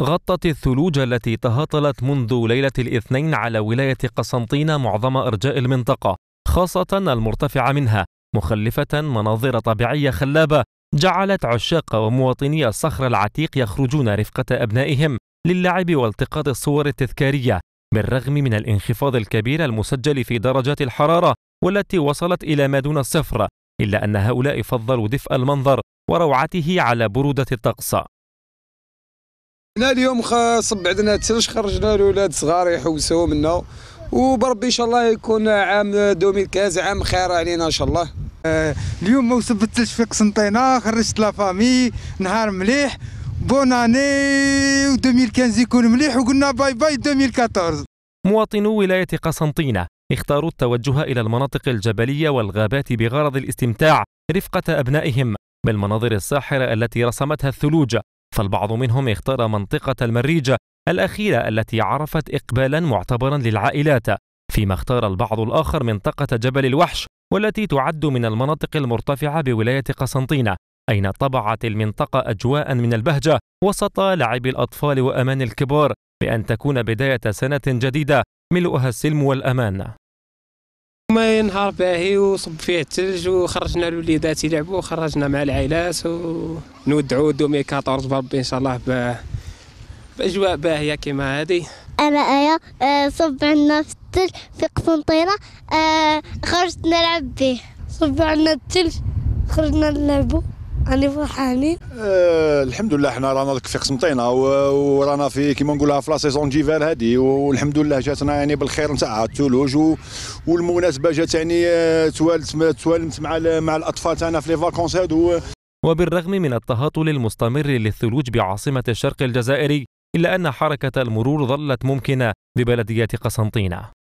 غطت الثلوج التي تهطلت منذ ليلة الاثنين على ولاية قسنطينة معظم أرجاء المنطقة خاصة المرتفعة منها مخلفة مناظر طبيعية خلابة جعلت عشاق ومواطني الصخر العتيق يخرجون رفقة أبنائهم للعب والتقاط الصور التذكارية بالرغم من الانخفاض الكبير المسجل في درجات الحرارة والتي وصلت إلى ما دون الصفر إلا أن هؤلاء فضلوا دفء المنظر وروعته على برودة الطقس حنا اليوم صب عندنا تلش خرجنا الاولاد صغار يحوسوا منا وبربي ان شاء الله يكون عام 2015 عام خير علينا ان شاء الله آه، اليوم ما وثبتلش في قسنطينه خرجت لا فامي نهار مليح بون اني و 2015 يكون مليح وقلنا باي باي 2014 مواطنو ولايه قسنطينه اختاروا التوجه الى المناطق الجبليه والغابات بغرض الاستمتاع رفقه ابنائهم بالمناظر الساحره التي رسمتها الثلوج فالبعض منهم اختار منطقة المريجة الأخيرة التي عرفت إقبالا معتبرا للعائلات فيما اختار البعض الآخر منطقة جبل الوحش والتي تعد من المناطق المرتفعة بولاية قسنطينة أين طبعت المنطقة أجواء من البهجة وسط لعب الأطفال وأمان الكبار بأن تكون بداية سنة جديدة ملؤها السلم والأمان ما نهار باهي وصب فيه الثلج وخرجنا الوليدات يلعبوا وخرجنا مع العائلات ونودعوا 2014 بربي ان شاء الله باجواء باهيه كما هذه انا ايا آه، صب عندنا في الثلج في قسنطيره آه، خرجت نلعب به صب عندنا الثلج خرجنا نلعبوا راني فرحانين أه الحمد لله حنا رانا في قسنطينه ورانا في كيما نقولها في لا سيزون ديفال هذه والحمد لله جاتنا يعني بالخير نتاع الثلوج والمناسبه جات يعني آه، توالت توالمت مع مع الاطفال تاعنا في لي فاكونس هادو وبالرغم من التهاطل المستمر للثلوج بعاصمه الشرق الجزائري الا ان حركه المرور ظلت ممكنه ببلديه قسنطينه